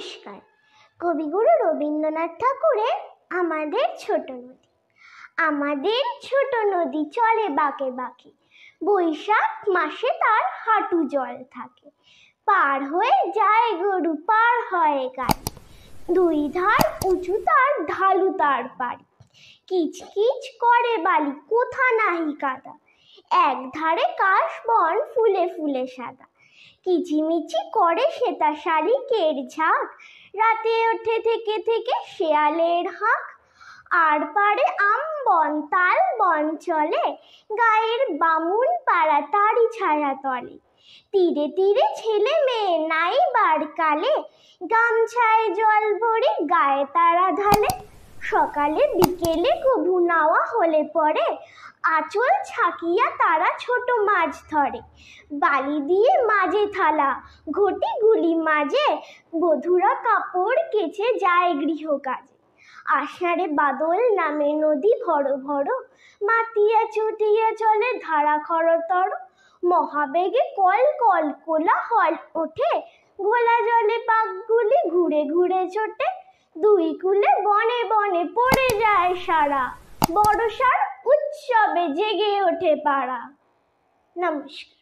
নমস্কার কবিগুরু রবীন্দ্রনাথ ঠাকুরের আমাদের ছোট নদী আমাদের ছোট নদী চলে বাঁকে বাকে বৈশাখ মাসে তার হাঁটু জল থাকে পার হয়ে যায় গরু পার হয় গাড়ি দুই ধার উঁচু তার ঢালু তার পাড়ি কিচকিচ করে বালি কোথা নাহি কাদা এক ধারে কাশ বন ফুলে ফুলে সাদা কিচিমিচি করে শ্বেতা শালিকের ঝাঁক রাতে ওঠে থেকে থেকে শেয়ালের হাঁক আর পারে আম বন তাল বন চলে গায়ের বামুন পাড়া তারি ছায়া তলে তীরে তীরে ছেলে মেয়ে নাই বার কালে গামছায় জল ভরে গায়ে তারা ঢালে সকালে বিকেলে কভু নাওয়া হলে পরে আঁচল ছাকিয়া তারা ছোট মাছ ধরে বালি দিয়ে মাঝে থালা ঘটি গুলি মাঝে বধুরা কাপড় কেচে যায় কাজে আষাঢ়ে বাদল নামে নদী ভরো ভরো মাতিয়া চটিয়া চলে ধারা খরতর মহাবেগে কল কল কোলা হল ওঠে ঘোলা জলে পাকগুলি ঘুরে ঘুরে ছোটে দুই কুলে বনে বনে সারা বড় সার উৎসবে জেগে ওঠে পাড়া নমস্কার